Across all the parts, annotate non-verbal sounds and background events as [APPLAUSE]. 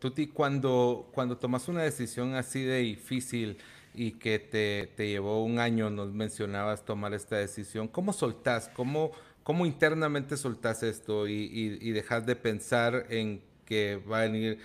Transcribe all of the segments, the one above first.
Tuti, cuando, cuando tomas una decisión así de difícil y que te, llevó un año, nos mencionabas tomar esta decisión, ¿cómo soltás? ¿Cómo, cómo internamente soltás esto y, dejas de pensar en que va a venir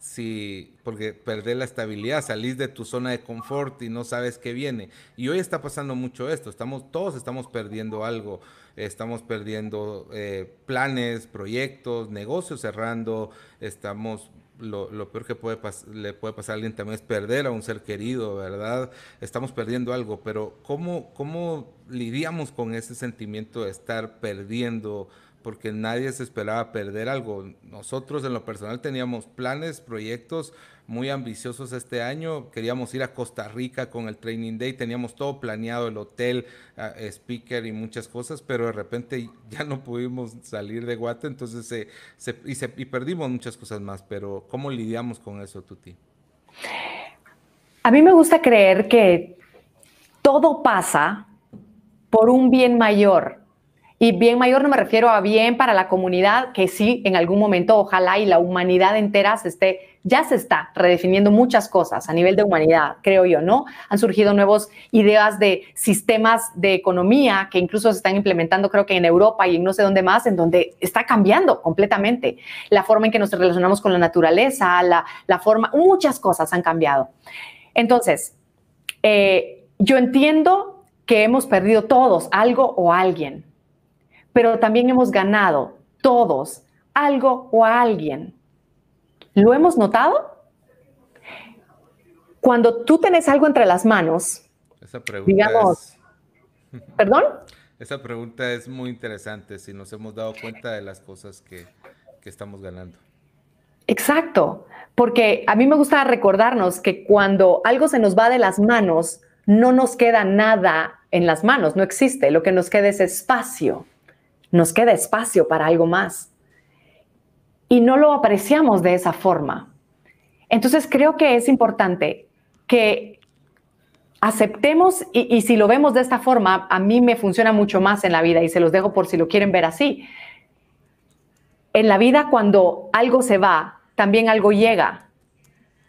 si, porque perder la estabilidad, salís de tu zona de confort y no sabes qué viene. Y hoy está pasando mucho esto, estamos, todos estamos perdiendo algo, estamos perdiendo eh, planes, proyectos, negocios cerrando, estamos lo, peor que puede le puede pasar a alguien también es perder a un ser querido, ¿verdad? Estamos perdiendo algo, pero ¿cómo, cómo lidiamos con ese sentimiento de estar perdiendo porque nadie se esperaba perder algo. Nosotros en lo personal teníamos planes, proyectos muy ambiciosos este año. Queríamos ir a Costa Rica con el Training Day, teníamos todo planeado, el hotel, ah, eh, speaker y muchas cosas, pero de repente ya no pudimos salir de Guate, entonces se, se, y, y perdimos muchas cosas más. Pero ¿cómo lidiamos con eso, Tuti? A mí me gusta creer que todo pasa por un bien mayor y bien mayor no me refiero a bien para la comunidad, que sí, en algún momento, ojalá y la humanidad entera se esté, ya se está redefiniendo muchas cosas a nivel de humanidad, creo yo, ¿no? Han surgido nuevas ideas de sistemas de economía que incluso se están implementando, creo que en Europa y no sé dónde más, en donde está cambiando completamente la forma en que nos relacionamos con la naturaleza, la, la forma, muchas cosas han cambiado. Entonces, eh, yo entiendo que hemos perdido todos algo o alguien pero también hemos ganado todos algo o a alguien. ¿Lo hemos notado? Cuando tú tenés algo entre las manos, digamos, [LAUGHS] ¿perdón? Esa pregunta es muy interesante, si nos hemos dado cuenta de las cosas que, que estamos ganando. Exacto, porque a mí me gusta recordarnos que cuando algo se nos va de las manos, no nos queda nada en las manos, no existe, lo que nos queda es espacio nos queda espacio para algo más. Y no lo apreciamos de esa forma. Entonces creo que es importante que aceptemos y, si lo vemos de esta forma, a mí me funciona mucho más en la vida y se los dejo por si lo quieren ver así. En la vida cuando algo se va, también algo llega.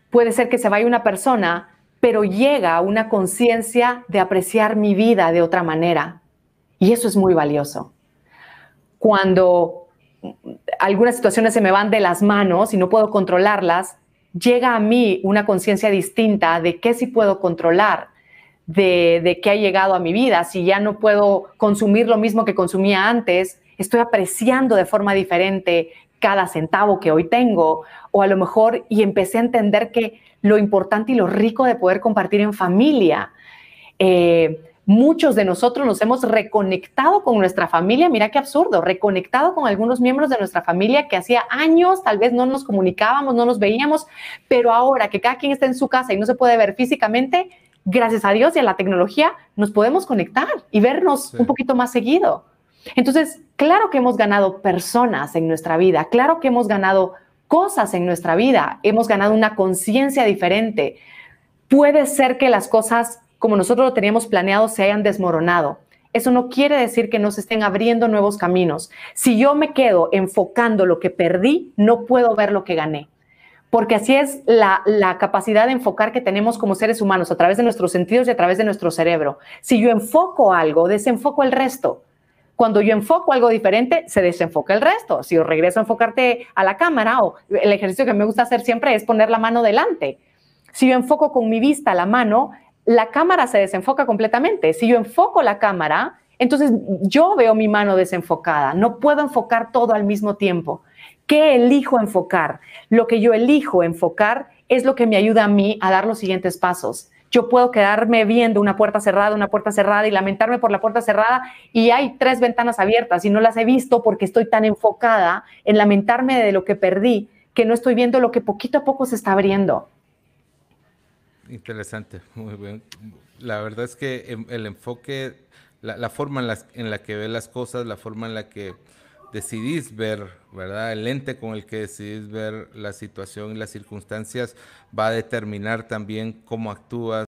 Puede ser que se vaya una persona, pero llega una conciencia de apreciar mi vida de otra manera. Y eso es muy valioso cuando algunas situaciones se me van de las manos y no puedo controlarlas, llega a mí una conciencia distinta de qué sí puedo controlar, de, de, qué ha llegado a mi vida. Si ya no puedo consumir lo mismo que consumía antes, estoy apreciando de forma diferente cada centavo que hoy tengo, o a lo mejor, y empecé a entender que lo importante y lo rico de poder compartir en familia. Eh, Muchos de nosotros nos hemos reconectado con nuestra familia, mira qué absurdo, reconectado con algunos miembros de nuestra familia que hacía años tal vez no nos comunicábamos, no nos veíamos, pero ahora que cada quien está en su casa y no se puede ver físicamente, gracias a Dios y a la tecnología nos podemos conectar y vernos un poquito más seguido. Entonces, claro que hemos ganado personas en nuestra vida, claro que hemos ganado cosas en nuestra vida, hemos ganado una conciencia diferente. Puede ser que las cosas como nosotros lo teníamos planeado se hayan desmoronado. Eso no quiere decir que no se estén abriendo nuevos caminos. Si yo me quedo enfocando lo que perdí, no puedo ver lo que gané. Porque así es la, capacidad de enfocar que tenemos como seres humanos a través de nuestros sentidos y a través de nuestro cerebro. Si yo enfoco algo, desenfoco el resto. Cuando yo enfoco algo diferente, se desenfoca el resto. Si yo regreso a enfocarte a la cámara o el ejercicio que me gusta hacer siempre es poner la mano delante. Si yo enfoco con mi vista la mano, la cámara se desenfoca completamente. Si yo enfoco la cámara, entonces yo veo mi mano desenfocada. No puedo enfocar todo al mismo tiempo. ¿Qué elijo enfocar? Lo que yo elijo enfocar es lo que me ayuda a mí a dar los siguientes pasos. Yo puedo quedarme viendo una puerta cerrada, una puerta cerrada y lamentarme por la puerta cerrada y hay tres ventanas abiertas y no las he visto porque estoy tan enfocada en lamentarme de lo que perdí que no estoy viendo lo que poquito a poco se está abriendo. Interesante, muy bien. La verdad es que em, el enfoque, la, forma en la, en la que ves las cosas, la forma en la que decidís ver, ¿verdad? El lente con el que decidís ver la situación y las circunstancias va a determinar también cómo actúas,